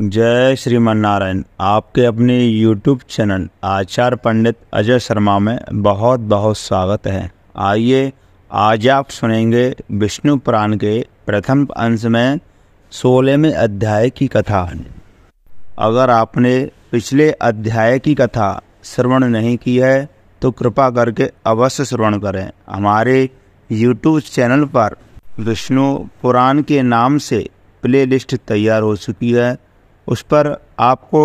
जय श्रीमनारायण आपके अपने YouTube चैनल आचार्य पंडित अजय शर्मा में बहुत बहुत स्वागत है आइए आज आप सुनेंगे विष्णु पुराण के प्रथम अंश में सोलहवें अध्याय की कथा अगर आपने पिछले अध्याय की कथा श्रवण नहीं की है तो कृपा करके अवश्य श्रवण करें हमारे YouTube चैनल पर विष्णु पुराण के नाम से प्लेलिस्ट तैयार हो चुकी है उस पर आपको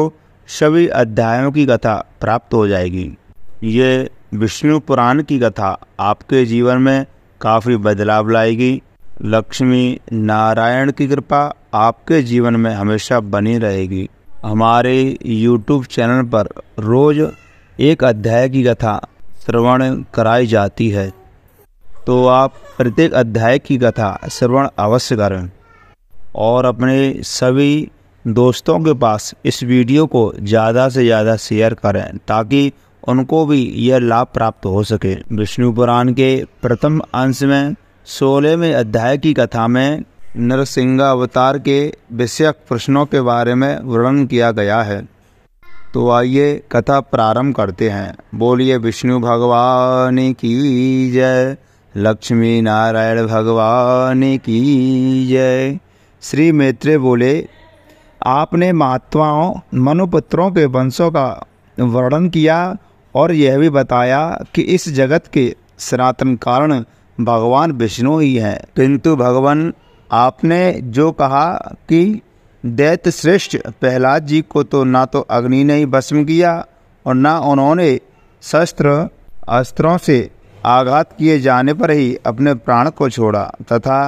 सभी अध्यायों की कथा प्राप्त हो जाएगी ये विष्णु पुराण की कथा आपके जीवन में काफ़ी बदलाव लाएगी लक्ष्मी नारायण की कृपा आपके जीवन में हमेशा बनी रहेगी हमारे YouTube चैनल पर रोज़ एक अध्याय की कथा श्रवण कराई जाती है तो आप प्रत्येक अध्याय की कथा श्रवण अवश्य करें और अपने सभी दोस्तों के पास इस वीडियो को ज़्यादा से ज़्यादा शेयर करें ताकि उनको भी यह लाभ प्राप्त हो सके विष्णु पुराण के प्रथम अंश में सोलहवें अध्याय की कथा में अवतार के विषयक प्रश्नों के बारे में वर्णन किया गया है तो आइए कथा प्रारंभ करते हैं बोलिए विष्णु भगवान की जय लक्ष्मी नारायण भगवान की जय श्री मैत्रे बोले आपने महात्माओं मनुपुत्रों के वंशों का वर्णन किया और यह भी बताया कि इस जगत के सनातन कारण भगवान विष्णु ही हैं किंतु भगवान आपने जो कहा कि दैत्य श्रेष्ठ प्रहलाद जी को तो ना तो अग्नि ने ही भस्म किया और ना उन्होंने शस्त्र अस्त्रों से आघात किए जाने पर ही अपने प्राण को छोड़ा तथा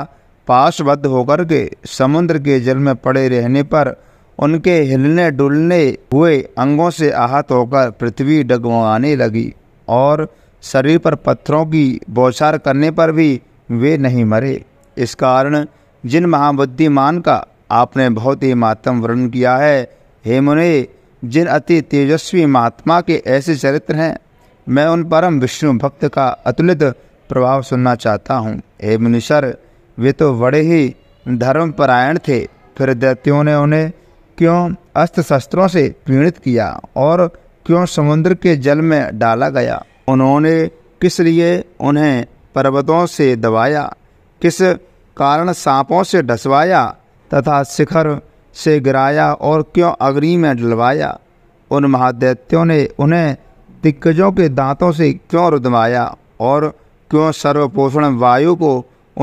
पाशबद्ध होकर के समुद्र के जल में पड़े रहने पर उनके हिलने डुलने हुए अंगों से आहत होकर पृथ्वी डगमगाने लगी और शरीर पर पत्थरों की बौछार करने पर भी वे नहीं मरे इस कारण जिन महाबुद्धिमान का आपने बहुत ही मातम वर्णन किया है हे मुने जिन अति तेजस्वी महात्मा के ऐसे चरित्र हैं मैं उन परम विष्णु भक्त का अतुलित प्रभाव सुनना चाहता हूँ हे मुनिशर वे तो बड़े ही धर्मपरायण थे फिर दैत्यों ने उन्हें क्यों अस्त्र शस्त्रों से पीड़ित किया और क्यों समुद्र के जल में डाला गया उन्होंने किस लिए उन्हें पर्वतों से दबाया किस कारण सांपों से डसवाया तथा शिखर से गिराया और क्यों अग्नि में डलवाया उन महादैत्यों ने उन्हें दिग्गजों के दांतों से क्यों रुदवाया और क्यों सर्वपोषण वायु को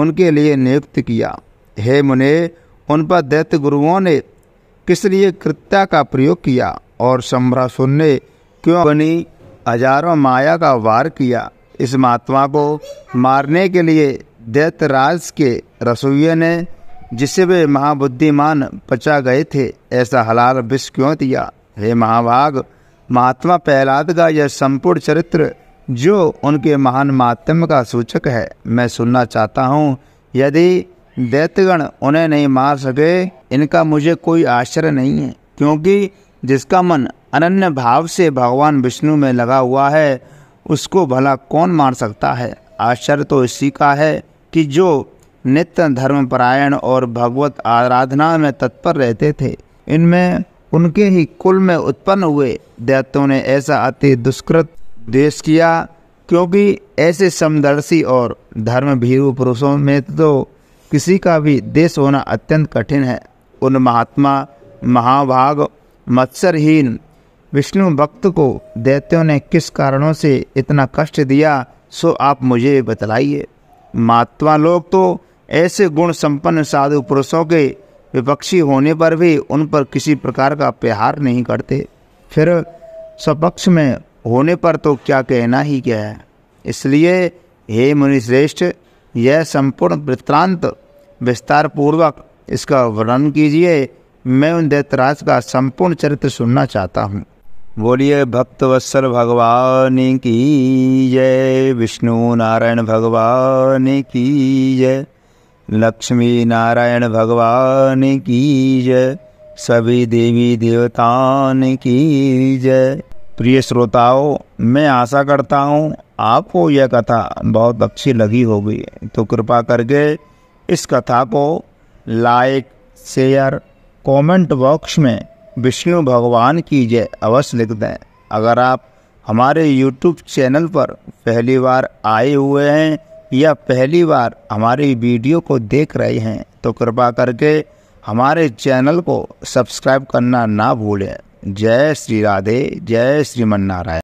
उनके लिए नियुक्त किया हे मुने उन पर दैत्य गुरुओं ने किस लिए कृत्या का प्रयोग किया और सम्रासुन ने क्यों बनी हजारों माया का वार किया इस महात्मा को मारने के लिए दैत्यराज के रसोइये ने जिसे वे महाबुद्धिमान पचा गए थे ऐसा हलाल विष क्यों दिया हे महाभाग महात्मा प्रहलाद का यह संपूर्ण चरित्र जो उनके महान महात्म का सूचक है मैं सुनना चाहता हूँ यदि दैत्यगण उन्हें नहीं मार सके इनका मुझे कोई आश्चर्य नहीं है क्योंकि जिसका मन अनन्य भाव से भगवान विष्णु में लगा हुआ है उसको भला कौन मार सकता है आश्चर्य तो इसी का है कि जो नित्य धर्मपरायण और भगवत आराधना में तत्पर रहते थे इनमें उनके ही कुल में उत्पन्न हुए दैत्यों ने ऐसा अति दुष्कृत द्वेष किया क्योंकि ऐसे समदर्शी और धर्म भीरु पुरुषों में तो किसी का भी देश होना अत्यंत कठिन है उन महात्मा महाभाग मत्सरहीन विष्णु भक्त को दैत्यों ने किस कारणों से इतना कष्ट दिया सो आप मुझे बतलाइए महात्मा लोग तो ऐसे गुण संपन्न साधु पुरुषों के विपक्षी होने पर भी उन पर किसी प्रकार का प्यार नहीं करते फिर स्वपक्ष में होने पर तो क्या कहना ही क्या है इसलिए हे मुनिश्रेष्ठ यह संपूर्ण वृत्तांत विस्तार पूर्वक इसका वर्णन कीजिए मैं उन दैतराज का संपूर्ण चरित्र सुनना चाहता हूँ बोलिए भक्तवत्सल भगवान की जय विष्णु नारायण भगवान की जय लक्ष्मी नारायण भगवान की जय सभी देवी देवतान की जय प्रिय श्रोताओं मैं आशा करता हूँ आपको यह कथा बहुत अच्छी लगी होगी तो कृपा करके इस कथा को लाइक शेयर कमेंट बॉक्स में विष्णु भगवान की जय अवश्य लिख दें अगर आप हमारे यूट्यूब चैनल पर पहली बार आए हुए हैं या पहली बार हमारी वीडियो को देख रहे हैं तो कृपा करके हमारे चैनल को सब्सक्राइब करना ना भूलें जय श्री राधे जय श्रीमन नारायण